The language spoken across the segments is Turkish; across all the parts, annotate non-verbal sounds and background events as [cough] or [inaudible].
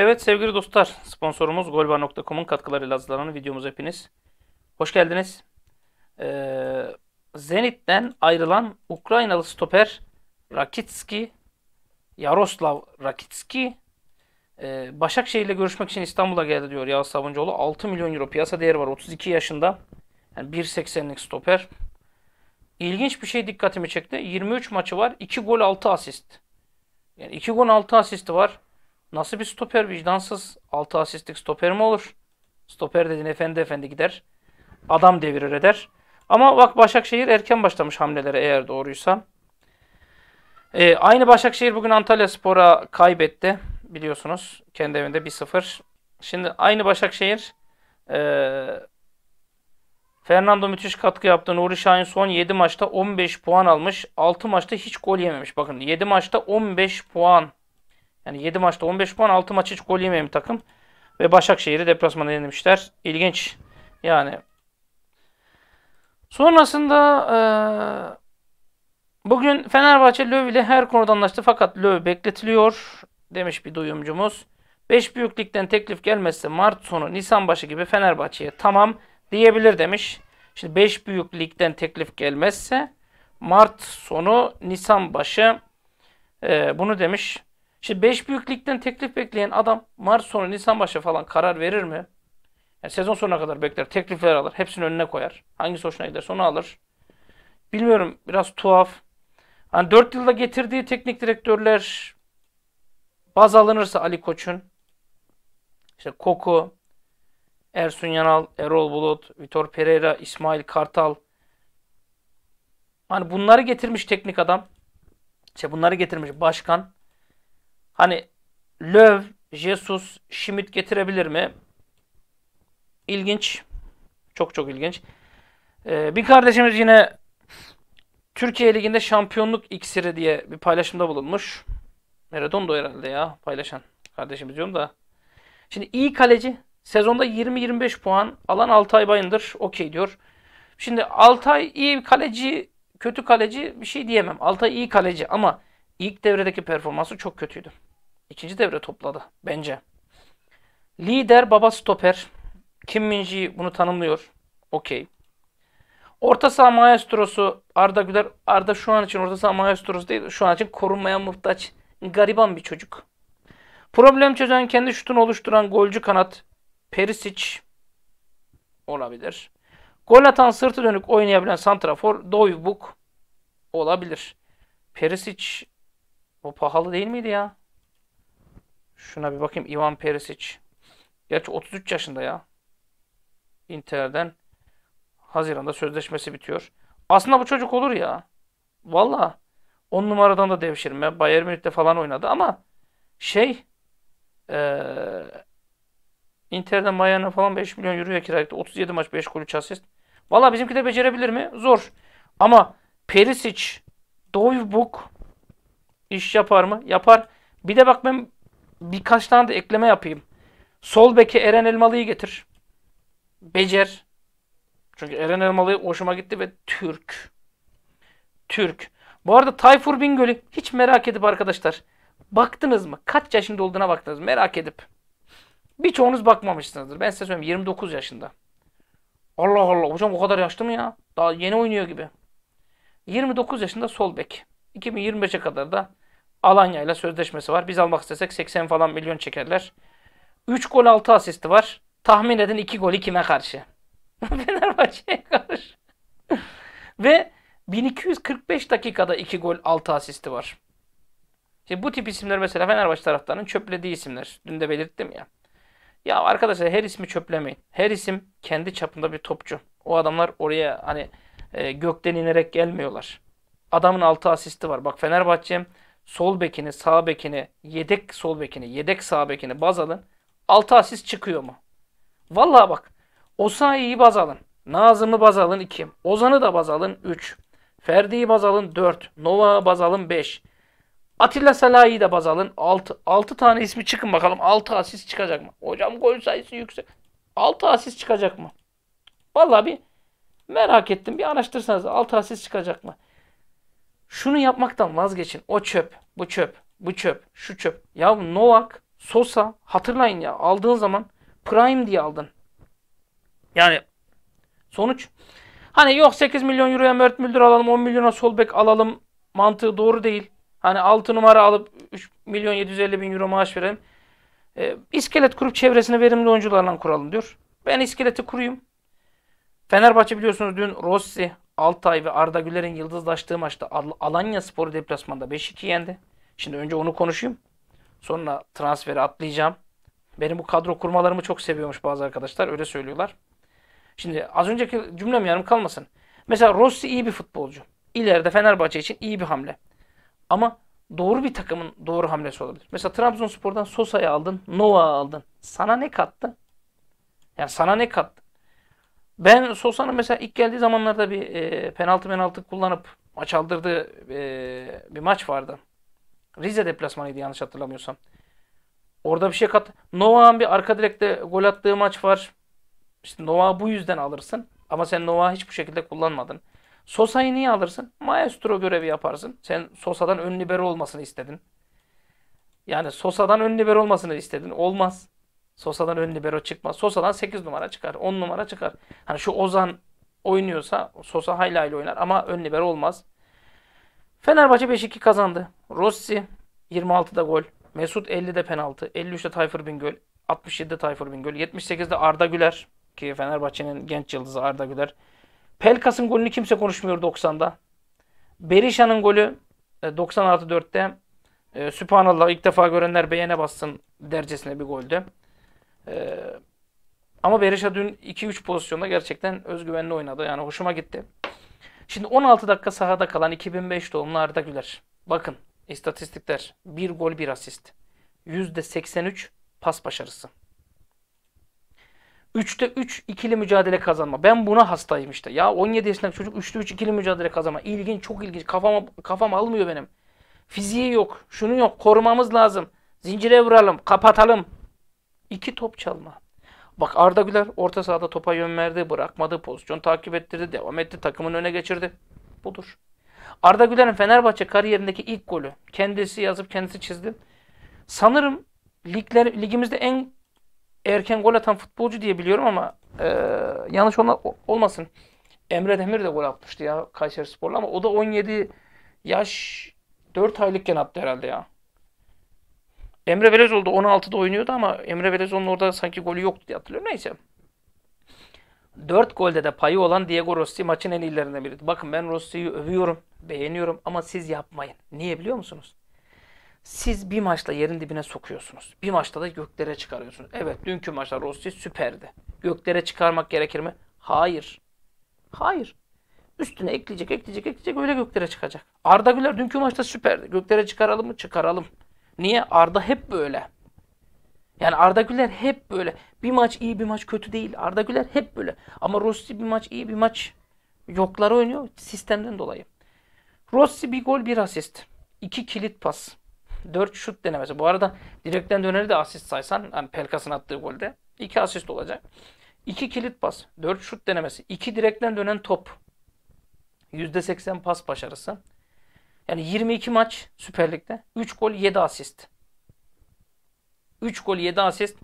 Evet sevgili dostlar, sponsorumuz golba.com'un katkılarıyla hazırlanan videomuz hepiniz. Hoş geldiniz. Ee, Zenit'ten ayrılan Ukraynalı stoper Rakitski, Yaroslav Rakitski, e, Başakşehir ile görüşmek için İstanbul'a geldi diyor Yağız Savuncuoğlu. 6 milyon euro piyasa değeri var 32 yaşında. Yani 1.80'lik stoper. İlginç bir şey dikkatimi çekti. 23 maçı var. 2 gol 6 asist. Yani 2 gol 6 asisti var. Nasıl bir stoper vicdansız? 6 asistlik stoper mi olur? Stoper dedin efendi efendi gider. Adam devirir eder. Ama bak Başakşehir erken başlamış hamlelere eğer doğruysa. Ee, aynı Başakşehir bugün Antalya Spor'a kaybetti. Biliyorsunuz kendi evinde 1-0. Şimdi aynı Başakşehir ee, Fernando müthiş katkı yaptı. Nuri Şahin son 7 maçta 15 puan almış. 6 maçta hiç gol yememiş. Bakın 7 maçta 15 puan yani 7 maçta 15 puan 6 maç hiç gol yemeyen bir takım. Ve Başakşehir'i deplasmana yenilmişler. İlginç. Yani sonrasında e, bugün Fenerbahçe Löw ile her konuda anlaştı fakat Löw bekletiliyor demiş bir duyumcumuz. 5 büyüklükten teklif gelmezse Mart sonu Nisan başı gibi Fenerbahçe'ye tamam diyebilir demiş. Şimdi 5 büyüklükten teklif gelmezse Mart sonu Nisan başı e, bunu demiş. Şimdi 5 büyüklükten teklif bekleyen adam Mart sonu Nisan başı falan karar verir mi? Yani sezon sonuna kadar bekler. Teklifler alır. Hepsini önüne koyar. Hangisi hoşuna giderse onu alır. Bilmiyorum biraz tuhaf. Hani 4 yılda getirdiği teknik direktörler baz alınırsa Ali Koç'un işte Koku, Ersun Yanal, Erol Bulut, Vitor Pereira, İsmail Kartal hani bunları getirmiş teknik adam. İşte bunları getirmiş başkan. Hani Löw, Jesus, Schmidt getirebilir mi? İlginç. Çok çok ilginç. Ee, bir kardeşimiz yine Türkiye Ligi'nde şampiyonluk iksiri diye bir paylaşımda bulunmuş. Redondo herhalde ya paylaşan kardeşimiz diyorum da. Şimdi iyi kaleci sezonda 20-25 puan alan Altay Bayındır okey diyor. Şimdi Altay iyi kaleci kötü kaleci bir şey diyemem. Altay iyi kaleci ama ilk devredeki performansı çok kötüydü. İkinci devre topladı bence. Lider baba stoper. Kim Minji bunu tanımlıyor. Okey. Orta saha maestrosu Arda Güler. Arda şu an için orta saha maestrosu değil. Şu an için korunmaya muhtaç. Gariban bir çocuk. Problem çözen kendi şutunu oluşturan golcü kanat Perisic olabilir. Gol atan sırtı dönük oynayabilen Santrafor Doyvbuk olabilir. Perisic o pahalı değil miydi ya? Şuna bir bakayım. Ivan Perisic. Gerçi 33 yaşında ya. Inter'den. Haziran'da sözleşmesi bitiyor. Aslında bu çocuk olur ya. Valla. 10 numaradan da devşirme. Bayern Münih'te falan oynadı ama şey ee, Inter'den Bayern'e falan 5 milyon euroya kiralıktı. 37 maç 5 golü asist. Valla bizimki de becerebilir mi? Zor. Ama Perisic, Dovbuk iş yapar mı? Yapar. Bir de bak ben birkaç tane de ekleme yapayım. Sol beke Eren Elmalı'yı getir. Becer. Çünkü Eren Elmalı hoşuma gitti ve Türk. Türk. Bu arada Tayfur Bingöl'ü hiç merak edip arkadaşlar. Baktınız mı? Kaç yaşında olduğuna baktınız merak edip. Birçoğunuz bakmamışsınızdır. Ben size söyleyeyim 29 yaşında. Allah Allah hocam o kadar yaşlı mı ya? Daha yeni oynuyor gibi. 29 yaşında sol bek. 2025'e kadar da Alanya ile sözleşmesi var. Biz almak istesek 80 falan milyon çekerler. 3 gol 6 asisti var. Tahmin edin 2 golü kime karşı? [laughs] Fenerbahçe'ye karşı. [laughs] Ve 1245 dakikada 2 gol 6 asisti var. Şimdi bu tip isimler mesela Fenerbahçe taraftarının çöplediği isimler. Dün de belirttim ya. Ya arkadaşlar her ismi çöplemeyin. Her isim kendi çapında bir topçu. O adamlar oraya hani e, gökten inerek gelmiyorlar. Adamın 6 asisti var. Bak Fenerbahçe sol bekini, sağ bekini, yedek sol bekini, yedek sağ bekini baz alın. 6 asist çıkıyor mu? Vallahi bak. Osayi'yi baz alın. Nazım'ı baz alın 2. Ozan'ı da baz alın 3. Ferdi'yi baz alın 4. Nova'yı baz alın 5. Atilla Salahi'yi de baz alın 6. 6 tane ismi çıkın bakalım. 6 asist çıkacak mı? Hocam gol sayısı yüksek. 6 asist çıkacak mı? Vallahi bir merak ettim. Bir araştırsanız 6 asist çıkacak mı? Şunu yapmaktan vazgeçin. O çöp, bu çöp, bu çöp, şu çöp. Ya Novak, Sosa hatırlayın ya aldığın zaman Prime diye aldın. Yani sonuç hani yok 8 milyon euroya Mert Müldür alalım 10 milyona Solbek alalım mantığı doğru değil. Hani 6 numara alıp 3 milyon 750 bin euro maaş verelim. E, iskelet kurup çevresine verimli oyuncularla kuralım diyor. Ben iskeleti kurayım. Fenerbahçe biliyorsunuz dün Rossi, Altay ve Arda Güler'in yıldızlaştığı maçta Alanya Sporu deplasmanda 5-2 yendi. Şimdi önce onu konuşayım. Sonra transferi atlayacağım. Benim bu kadro kurmalarımı çok seviyormuş bazı arkadaşlar. Öyle söylüyorlar. Şimdi az önceki cümlem yarım kalmasın. Mesela Rossi iyi bir futbolcu. İleride Fenerbahçe için iyi bir hamle. Ama doğru bir takımın doğru hamlesi olabilir. Mesela Trabzonspor'dan Sosa'yı aldın, Nova'yı aldın. Sana ne kattı? Yani sana ne kattı? Ben Sosa'nın mesela ilk geldiği zamanlarda bir e, penaltı penaltı kullanıp maç aldırdığı e, bir maç vardı. Rize deplasmanıydı yanlış hatırlamıyorsam. Orada bir şey kat. Nova'nın bir arka direkte gol attığı maç var. İşte Nova bu yüzden alırsın. Ama sen Nova hiç bu şekilde kullanmadın. Sosa'yı niye alırsın? Maestro görevi yaparsın. Sen Sosa'dan ön libero olmasını istedin. Yani Sosa'dan ön libero olmasını istedin. Olmaz. Sosa'dan ön libero çıkmaz. Sosa'dan 8 numara çıkar. 10 numara çıkar. Hani şu Ozan oynuyorsa Sosa hayla hayla oynar ama ön libero olmaz. Fenerbahçe 5-2 kazandı. Rossi 26'da gol. Mesut 50'de penaltı. 53'te Tayfur Bingöl. 67'de Tayfur Bingöl. 78'de Arda Güler. Ki Fenerbahçe'nin genç yıldızı Arda Güler. Pelkas'ın golünü kimse konuşmuyor 90'da. Berisha'nın golü 96 artı 4'te. Sübhanallah ilk defa görenler beğene bassın dercesine bir goldü. Ee, ama Berisha dün 2-3 pozisyonda gerçekten özgüvenli oynadı. Yani hoşuma gitti. Şimdi 16 dakika sahada kalan 2005 doğumlu Arda Güler. Bakın istatistikler. 1 gol 1 asist. %83 pas başarısı. 3'te 3 ikili mücadele kazanma. Ben buna hastayım işte. Ya 17 yaşındaki çocuk 3'te 3 ikili mücadele kazanma. İlginç, çok ilginç. Kafam, kafam almıyor benim. Fiziği yok. Şunu yok. Korumamız lazım. Zincire vuralım. Kapatalım. İki top çalma. Bak Arda Güler orta sahada topa yön verdi, bırakmadı, pozisyon takip ettirdi, devam etti, takımın öne geçirdi. Budur. Arda Güler'in Fenerbahçe kariyerindeki ilk golü. Kendisi yazıp kendisi çizdi. Sanırım ligler, ligimizde en erken gol atan futbolcu diye biliyorum ama e, yanlış olma, olmasın. Emre Demir de gol atmıştı ya Kayseri Spor'la ama o da 17 yaş 4 aylıkken attı herhalde ya. Emre Belezoğlu da 16'da oynuyordu ama Emre Belezoğlu'nun orada sanki golü yoktu diye hatırlıyorum. Neyse. 4 golde de payı olan Diego Rossi maçın en iyilerinden biri. Bakın ben Rossi'yi övüyorum, beğeniyorum ama siz yapmayın. Niye biliyor musunuz? Siz bir maçla yerin dibine sokuyorsunuz. Bir maçta da göklere çıkarıyorsunuz. Evet dünkü maçta Rossi süperdi. Göklere çıkarmak gerekir mi? Hayır. Hayır. Üstüne ekleyecek, ekleyecek, ekleyecek öyle göklere çıkacak. Arda Güler dünkü maçta süperdi. Göklere çıkaralım mı? Çıkaralım. Niye? Arda hep böyle. Yani Arda Güler hep böyle. Bir maç iyi bir maç kötü değil. Arda Güler hep böyle. Ama Rossi bir maç iyi bir maç yoklar oynuyor sistemden dolayı. Rossi bir gol bir asist. iki kilit pas. dört şut denemesi. Bu arada direkten döneri de asist saysan hani Pelkas'ın attığı golde iki asist olacak. iki kilit pas. dört şut denemesi. iki direkten dönen top. %80 pas başarısı. Yani 22 maç Süper Lig'de. 3 gol 7 asist. 3 gol 7 asist.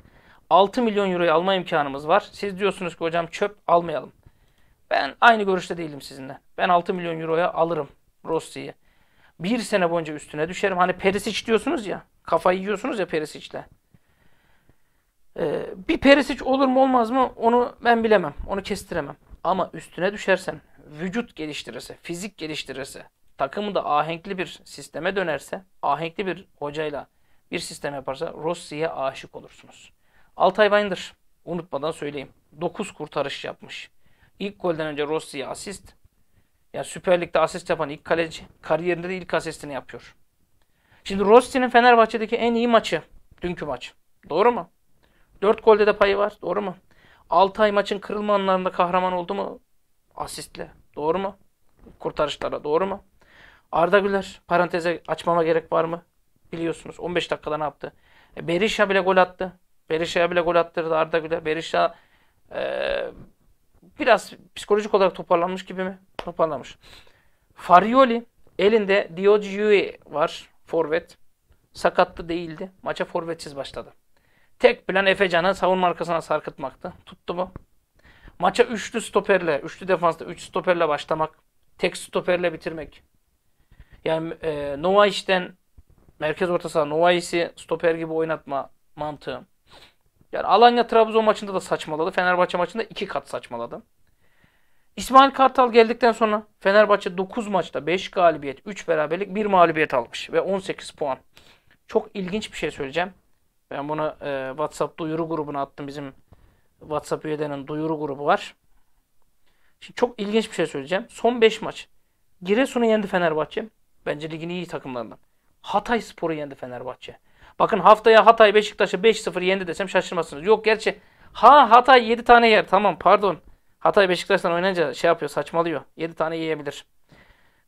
6 milyon euroyu alma imkanımız var. Siz diyorsunuz ki hocam çöp almayalım. Ben aynı görüşte değilim sizinle. Ben 6 milyon euroya alırım Rossi'yi. Bir sene boyunca üstüne düşerim. Hani Perisic diyorsunuz ya. Kafayı yiyorsunuz ya Perisic'le. Ee, bir Perisic olur mu olmaz mı onu ben bilemem. Onu kestiremem. Ama üstüne düşersen, vücut geliştirirse, fizik geliştirirse, takımı da ahenkli bir sisteme dönerse, ahenkli bir hocayla bir sistem yaparsa Rossi'ye aşık olursunuz. Altay Binder unutmadan söyleyeyim. 9 kurtarış yapmış. İlk golden önce Rossi'ye asist. Yani Süper Lig'de asist yapan ilk kaleci. Kariyerinde de ilk asistini yapıyor. Şimdi Rossi'nin Fenerbahçe'deki en iyi maçı. Dünkü maç. Doğru mu? 4 golde de payı var. Doğru mu? 6 ay maçın kırılma anlarında kahraman oldu mu? Asistle. Doğru mu? Kurtarışlara. Doğru mu? Arda Güler paranteze açmama gerek var mı? Biliyorsunuz 15 dakikada ne yaptı? E, Berisha bile gol attı. Berisha'ya bile gol attırdı Arda Güler. Berisha e, biraz psikolojik olarak toparlanmış gibi mi? Toparlanmış. Farioli elinde Diogiui var. Forvet. sakattı değildi. Maça forvetsiz başladı. Tek plan Efecan'ı savunma arkasına sarkıtmaktı. Tuttu mu? Maça üçlü stoperle, üçlü defansta üç stoperle başlamak, tek stoperle bitirmek. Yani e, işten merkez orta saha Novaiç'i stoper gibi oynatma mantığı. Yani Alanya Trabzon maçında da saçmaladı. Fenerbahçe maçında iki kat saçmaladı. İsmail Kartal geldikten sonra Fenerbahçe 9 maçta 5 galibiyet, 3 beraberlik, 1 mağlubiyet almış ve 18 puan. Çok ilginç bir şey söyleyeceğim. Ben bunu e, WhatsApp duyuru grubuna attım. Bizim WhatsApp üyelerinin duyuru grubu var. Şimdi çok ilginç bir şey söyleyeceğim. Son 5 maç. Giresun'u yendi Fenerbahçe. Bence ligin iyi takımlarından. Hatay Spor'u yendi Fenerbahçe. Bakın haftaya Hatay Beşiktaş'ı 5-0 yendi desem şaşırmazsınız. Yok gerçi ha Hatay 7 tane yer tamam pardon. Hatay Beşiktaş'tan oynayınca şey yapıyor saçmalıyor. 7 tane yiyebilir.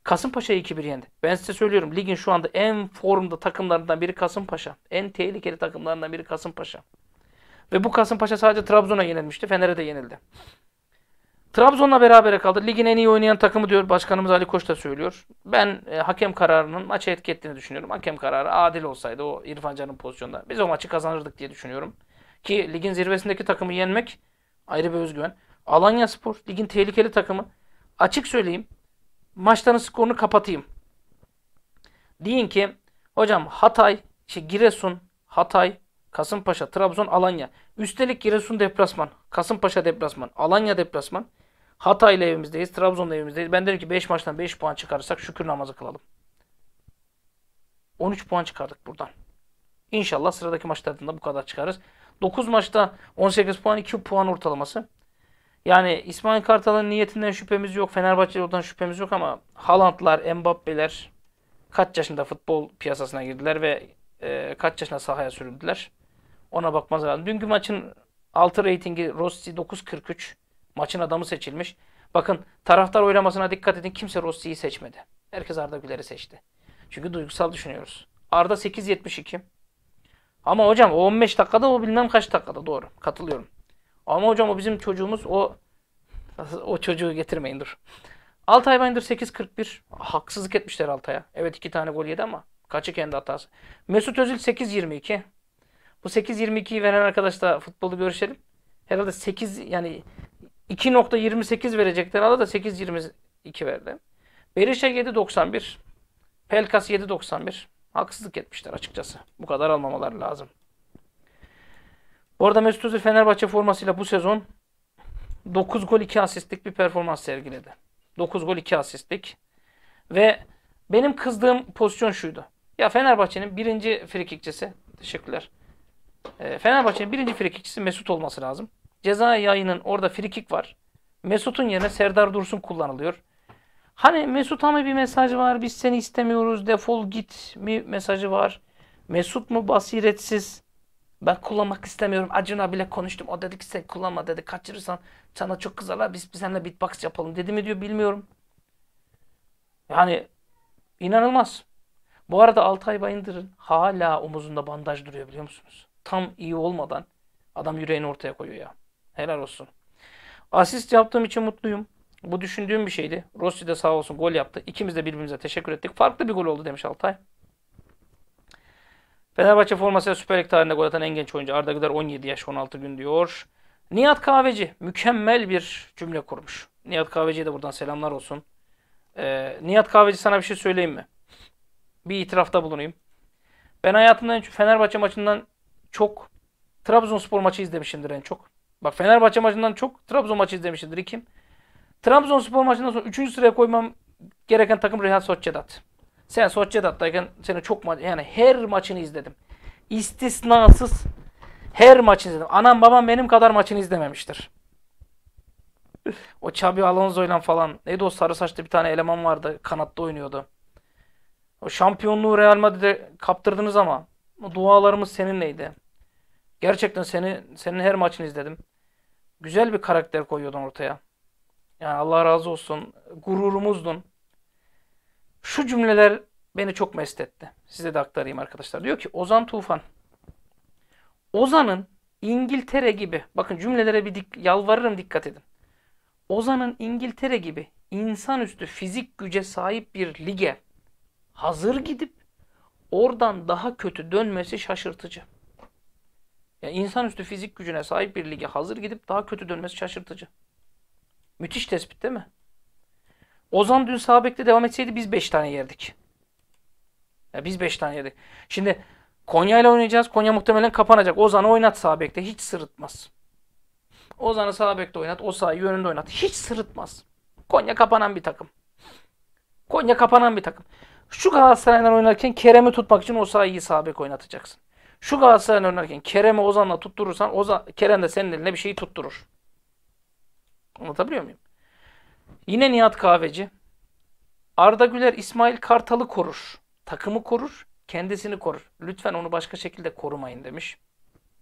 Kasımpaşa'yı 2-1 yendi. Ben size söylüyorum ligin şu anda en formda takımlarından biri Kasımpaşa. En tehlikeli takımlarından biri Kasımpaşa. Ve bu Kasımpaşa sadece Trabzon'a yenilmişti. Fener'e de yenildi. Trabzon'la beraber kaldı. Ligin en iyi oynayan takımı diyor başkanımız Ali Koç da söylüyor. Ben e, hakem kararının maçı etki ettiğini düşünüyorum. Hakem kararı adil olsaydı o İrfan Can'ın pozisyonda biz o maçı kazanırdık diye düşünüyorum. Ki ligin zirvesindeki takımı yenmek ayrı bir özgüven. Alanya Spor ligin tehlikeli takımı. Açık söyleyeyim maçların skorunu kapatayım. Deyin ki hocam Hatay, işte Giresun, Hatay, Kasımpaşa, Trabzon, Alanya. Üstelik Giresun deplasman, Kasımpaşa deplasman, Alanya deplasman. ile evimizdeyiz, Trabzon'la evimizdeyiz. Ben derim ki 5 maçtan 5 puan çıkarırsak şükür namazı kılalım. 13 puan çıkardık buradan. İnşallah sıradaki maçlardan da bu kadar çıkarız. 9 maçta 18 puan 2 puan ortalaması. Yani İsmail Kartal'ın niyetinden şüphemiz yok. Fenerbahçe'de oradan şüphemiz yok ama Haaland'lar, Mbappe'ler kaç yaşında futbol piyasasına girdiler ve e, kaç yaşında sahaya sürüldüler. Ona bakmaz lazım. Dünkü maçın altı reytingi Rossi 9.43. Maçın adamı seçilmiş. Bakın taraftar oylamasına dikkat edin. Kimse Rossi'yi seçmedi. Herkes Arda Güler'i seçti. Çünkü duygusal düşünüyoruz. Arda 8.72. Ama hocam o 15 dakikada o bilmem kaç dakikada doğru. Katılıyorum. Ama hocam o bizim çocuğumuz o [laughs] o çocuğu getirmeyin dur. Altay Bayındır 8.41. Haksızlık etmişler Altay'a. Evet iki tane gol yedi ama kaçı kendi hatası. Mesut Özil 8.22. Bu 8.22'yi veren arkadaşla futbolu görüşelim. Herhalde 8 yani 2.28 verecekler herhalde da 8.22 verdi. Berisha 7.91. Pelkas 7.91. Haksızlık etmişler açıkçası. Bu kadar almamalar lazım. Bu arada Mesut Özil Fenerbahçe formasıyla bu sezon 9 gol 2 asistlik bir performans sergiledi. 9 gol 2 asistlik. Ve benim kızdığım pozisyon şuydu. Ya Fenerbahçe'nin birinci frikikçisi. Teşekkürler. Ee, Fenerbahçe'nin birinci frikikçisi Mesut olması lazım. Ceza yayının orada frikik var. Mesut'un yerine Serdar Dursun kullanılıyor. Hani Mesut'a mı bir mesaj var. Biz seni istemiyoruz. Defol git mi mesajı var. Mesut mu basiretsiz? Ben kullanmak istemiyorum. Acun abiyle konuştum. O dedi ki sen kullanma dedi. Kaçırırsan sana çok kızarlar. Biz, biz seninle beatbox yapalım dedi mi diyor bilmiyorum. Yani inanılmaz. Bu arada Altay Bayındır'ın hala omuzunda bandaj duruyor biliyor musunuz? tam iyi olmadan adam yüreğini ortaya koyuyor ya. Helal olsun. Asist yaptığım için mutluyum. Bu düşündüğüm bir şeydi. Rossi de sağ olsun gol yaptı. İkimiz de birbirimize teşekkür ettik. Farklı bir gol oldu demiş Altay. Fenerbahçe formasıyla Süper Lig tarihinde gol atan en genç oyuncu Arda Güler 17 yaş 16 gün diyor. Nihat Kahveci mükemmel bir cümle kurmuş. Nihat Kahveci'ye de buradan selamlar olsun. Ee, Nihat Kahveci sana bir şey söyleyeyim mi? Bir itirafta bulunayım. Ben hayatımda Fenerbahçe maçından çok Trabzonspor maçı izlemişimdir en çok. Bak Fenerbahçe maçından çok Trabzon maçı izlemişimdir kim? Trabzonspor maçından sonra 3. sıraya koymam gereken takım Real Sociedad. Sen Sociedad'dayken seni çok maç yani her maçını izledim. İstisnasız her maçını izledim. Anam babam benim kadar maçını izlememiştir. o Xabi Alonso ile falan. Neydi o sarı saçlı bir tane eleman vardı. Kanatta oynuyordu. O şampiyonluğu Real Madrid'e kaptırdınız ama Dualarımız seninleydi. Gerçekten seni senin her maçını izledim. Güzel bir karakter koyuyordun ortaya. Yani Allah razı olsun. Gururumuzdun. Şu cümleler beni çok mest etti. Size de aktarayım arkadaşlar. Diyor ki Ozan Tufan. Ozan'ın İngiltere gibi, bakın cümlelere bir dik, yalvarırım dikkat edin. Ozan'ın İngiltere gibi insanüstü fizik güce sahip bir lige hazır gidip oradan daha kötü dönmesi şaşırtıcı. Yani insanüstü fizik gücüne sahip bir lige hazır gidip daha kötü dönmesi şaşırtıcı. Müthiş tespit değil mi? Ozan dün sağ devam etseydi biz 5 tane yerdik. Ya biz 5 tane yedik. Şimdi Konya ile oynayacağız. Konya muhtemelen kapanacak. Ozan'ı oynat sağ Hiç sırıtmaz. Ozan'ı sağ oynat. O sahayı önünde oynat. Hiç sırıtmaz. Konya kapanan bir takım. Konya kapanan bir takım. Şu Galatasaray'dan oynarken Kerem'i tutmak için o sayıyı sabek oynatacaksın. Şu Galatasaray'dan oynarken Kerem'i Ozan'la tutturursan Ozan, Kerem de senin eline bir şeyi tutturur. Anlatabiliyor muyum? Yine Nihat Kahveci. Arda Güler İsmail Kartal'ı korur. Takımı korur, kendisini korur. Lütfen onu başka şekilde korumayın demiş.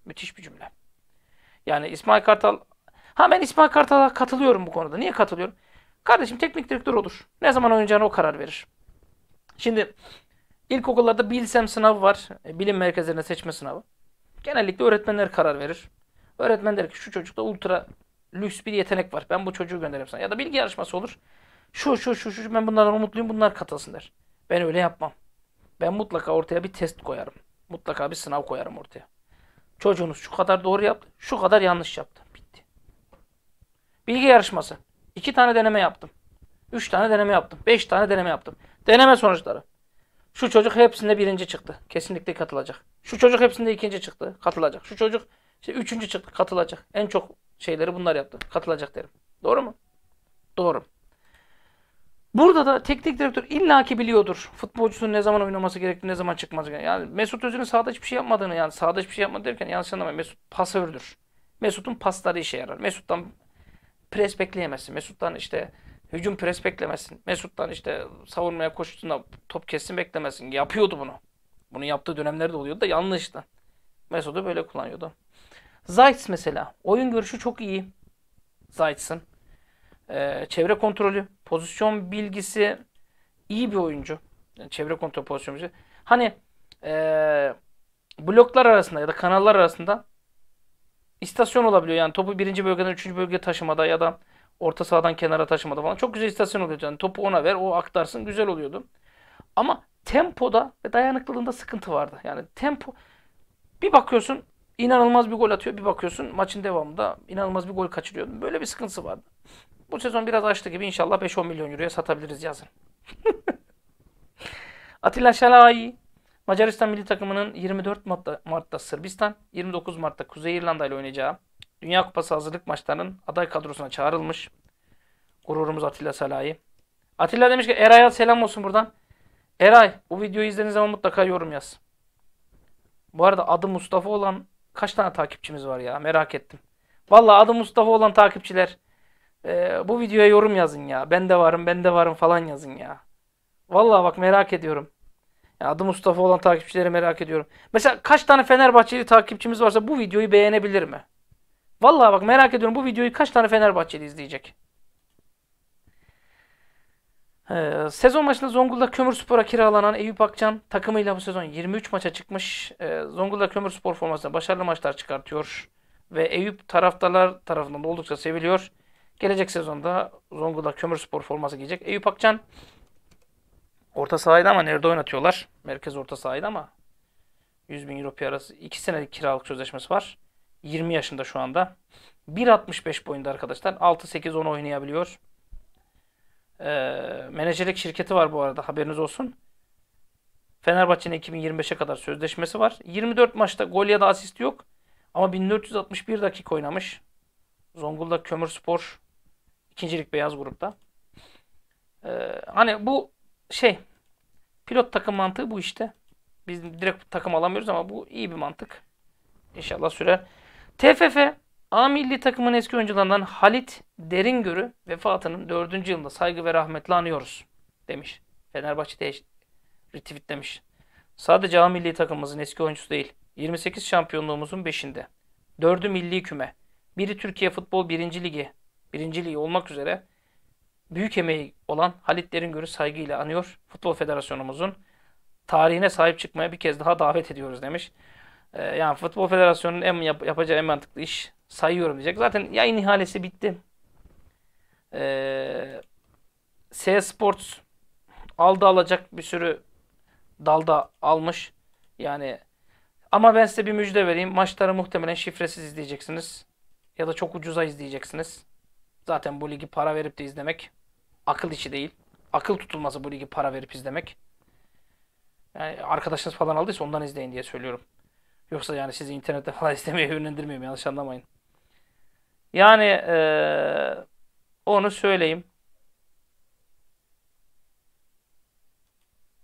Müthiş bir cümle. Yani İsmail Kartal... Ha ben İsmail Kartal'a katılıyorum bu konuda. Niye katılıyorum? Kardeşim teknik direktör olur. Ne zaman oynayacağını o karar verir. Şimdi ilkokullarda bilsem sınavı var. E, bilim merkezlerine seçme sınavı. Genellikle öğretmenler karar verir. Öğretmen der ki şu çocukta ultra lüks bir yetenek var. Ben bu çocuğu gönderirim sana. Ya da bilgi yarışması olur. Şu şu şu şu ben bunlardan umutluyum bunlar katılsın der. Ben öyle yapmam. Ben mutlaka ortaya bir test koyarım. Mutlaka bir sınav koyarım ortaya. Çocuğunuz şu kadar doğru yaptı, şu kadar yanlış yaptı. Bitti. Bilgi yarışması. İki tane deneme yaptım. Üç tane deneme yaptım. Beş tane deneme yaptım. Deneme sonuçları. Şu çocuk hepsinde birinci çıktı. Kesinlikle katılacak. Şu çocuk hepsinde ikinci çıktı. Katılacak. Şu çocuk işte üçüncü çıktı. Katılacak. En çok şeyleri bunlar yaptı. Katılacak derim. Doğru mu? Doğru. Burada da teknik direktör illaki biliyordur. Futbolcusunun ne zaman oynaması gerektiğini, ne zaman çıkması gerektiğini. Yani Mesut Özil'in sahada hiçbir şey yapmadığını yani sahada hiçbir şey yapmadı derken yanlış anlamayın. Mesut pasördür. Mesut'un pasları işe yarar. Mesut'tan pres bekleyemezsin. Mesut'tan işte Hücum pres beklemesin. Mesut'tan işte savunmaya koştuğunda top kessin beklemesin. Yapıyordu bunu. Bunu yaptığı de oluyordu da yanlıştı. Mesut'u böyle kullanıyordu. Zayt's mesela. Oyun görüşü çok iyi. Zayt'sın. Ee, çevre kontrolü, pozisyon bilgisi iyi bir oyuncu. Yani çevre kontrol pozisyon bilgisi. Hani ee, bloklar arasında ya da kanallar arasında istasyon olabiliyor. Yani topu birinci bölgeden üçüncü bölgeye taşımada ya da Orta sahadan kenara taşımada falan. Çok güzel istasyon oluyordu. Yani topu ona ver, o aktarsın. Güzel oluyordu. Ama tempoda ve dayanıklılığında sıkıntı vardı. Yani tempo... Bir bakıyorsun inanılmaz bir gol atıyor. Bir bakıyorsun maçın devamında inanılmaz bir gol kaçırıyor. Böyle bir sıkıntısı vardı. Bu sezon biraz açtı gibi inşallah 5-10 milyon euroya satabiliriz yazın. [laughs] Atilla Şalai Macaristan milli takımının 24 Mart'ta, Mart'ta Sırbistan, 29 Mart'ta Kuzey İrlanda ile oynayacağı Dünya Kupası hazırlık maçlarının aday kadrosuna çağrılmış. Gururumuz Atilla Salahi. Atilla demiş ki Eray'a selam olsun buradan. Eray bu videoyu izlediğiniz zaman mutlaka yorum yaz. Bu arada adı Mustafa olan kaç tane takipçimiz var ya merak ettim. Valla adı Mustafa olan takipçiler e, bu videoya yorum yazın ya. Ben de varım ben de varım falan yazın ya. Valla bak merak ediyorum. Ya adı Mustafa olan takipçileri merak ediyorum. Mesela kaç tane Fenerbahçeli takipçimiz varsa bu videoyu beğenebilir mi? Vallahi bak merak ediyorum bu videoyu kaç tane Fenerbahçeli izleyecek? Ee, sezon başında Zonguldak Kömürspor'a kiralanan Eyüp Akcan takımıyla bu sezon 23 maça çıkmış. Ee, Zonguldak Kömürspor formasında başarılı maçlar çıkartıyor ve Eyüp taraftarlar tarafından da oldukça seviliyor. Gelecek sezonda Zonguldak Kömürspor forması giyecek. Eyüp Akcan orta sahaydı ama nerede oynatıyorlar? Merkez orta sahaydı ama 100 bin euro piyarası 2 senelik kiralık sözleşmesi var. 20 yaşında şu anda. 1.65 boyunda arkadaşlar. 6-8-10 oynayabiliyor. Ee, menajerlik şirketi var bu arada haberiniz olsun. Fenerbahçe'nin 2025'e kadar sözleşmesi var. 24 maçta gol ya da asist yok. Ama 1461 dakika oynamış. Zonguldak Kömür Spor ikincilik beyaz grupta. Ee, hani bu şey pilot takım mantığı bu işte. Biz direkt takım alamıyoruz ama bu iyi bir mantık. İnşallah sürer. TFF A milli takımın eski oyuncularından Halit Deringör'ü vefatının 4. yılında saygı ve rahmetle anıyoruz demiş. Fenerbahçe'de retweetlemiş. Sadece A milli takımımızın eski oyuncusu değil. 28 şampiyonluğumuzun 5'inde. 4'ü milli küme. Biri Türkiye Futbol 1. Ligi. 1. Ligi olmak üzere büyük emeği olan Halit Deringör'ü saygıyla anıyor. Futbol Federasyonumuzun tarihine sahip çıkmaya bir kez daha davet ediyoruz demiş. Ee, yani Futbol Federasyonu'nun en yap, yapacağı en mantıklı iş sayıyorum diyecek. Zaten yayın ihalesi bitti. E, S Sports aldı alacak bir sürü dalda almış. Yani ama ben size bir müjde vereyim. Maçları muhtemelen şifresiz izleyeceksiniz. Ya da çok ucuza izleyeceksiniz. Zaten bu ligi para verip de izlemek akıl işi değil. Akıl tutulması bu ligi para verip izlemek. Yani arkadaşınız falan aldıysa ondan izleyin diye söylüyorum. Yoksa yani sizi internette [laughs] falan istemeye yönlendirmiyorum yanlış anlamayın. Yani ee, onu söyleyeyim.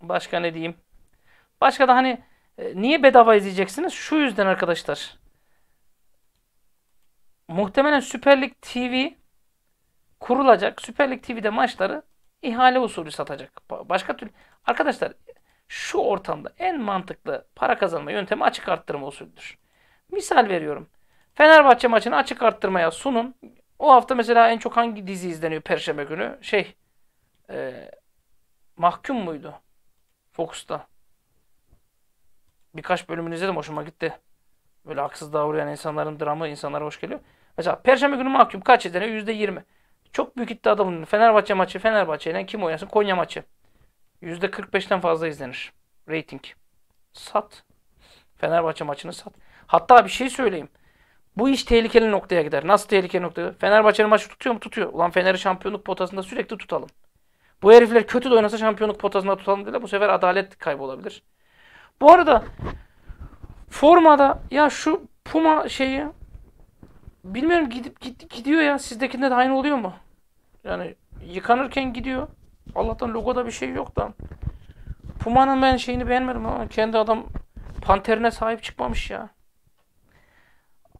Başka ne diyeyim? Başka da hani e, niye bedava izleyeceksiniz? Şu yüzden arkadaşlar. Muhtemelen Süper Lig TV kurulacak. Süper Lig TV'de maçları ihale usulü satacak. Başka türlü arkadaşlar şu ortamda en mantıklı para kazanma yöntemi açık arttırma usulüdür. Misal veriyorum. Fenerbahçe maçını açık arttırmaya sunun. O hafta mesela en çok hangi dizi izleniyor Perşembe günü? Şey, e, mahkum muydu? Fox'ta. Birkaç bölümünü izledim hoşuma gitti. Böyle haksız davranan insanların dramı insanlara hoş geliyor. Mesela Perşembe günü mahkum kaç izleniyor? %20. Çok büyük iddiada bulunuyor. Fenerbahçe maçı Fenerbahçe ile kim oynasın? Konya maçı. %45'ten fazla izlenir. Rating. Sat. Fenerbahçe maçını sat. Hatta bir şey söyleyeyim. Bu iş tehlikeli noktaya gider. Nasıl tehlikeli noktaya? Fenerbahçe'nin maçı tutuyor mu? Tutuyor. Ulan Fener'i şampiyonluk potasında sürekli tutalım. Bu herifler kötü de oynasa şampiyonluk potasında tutalım dediler. Bu sefer adalet kaybolabilir. Bu arada formada ya şu Puma şeyi bilmiyorum gidip gid, gidiyor ya. Sizdekinde de aynı oluyor mu? Yani yıkanırken gidiyor. Allah'tan logoda bir şey yok da. Puma'nın ben şeyini beğenmedim ama kendi adam panterine sahip çıkmamış ya.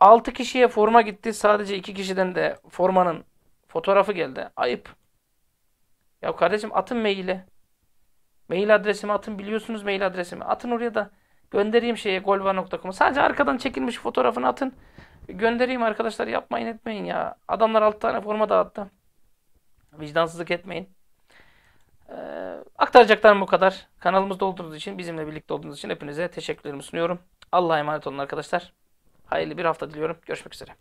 6 kişiye forma gitti. Sadece 2 kişiden de formanın fotoğrafı geldi. Ayıp. Ya kardeşim atın maili. Mail adresimi atın biliyorsunuz mail adresimi. Atın oraya da göndereyim şeye golva.com'a. Sadece arkadan çekilmiş fotoğrafını atın. Göndereyim arkadaşlar yapmayın etmeyin ya. Adamlar 6 tane forma dağıttı. Vicdansızlık etmeyin. Ee, aktaracaklarım bu kadar. Kanalımızda olduğunuz için, bizimle birlikte olduğunuz için hepinize teşekkürlerimi sunuyorum. Allah'a emanet olun arkadaşlar. Hayırlı bir hafta diliyorum. Görüşmek üzere.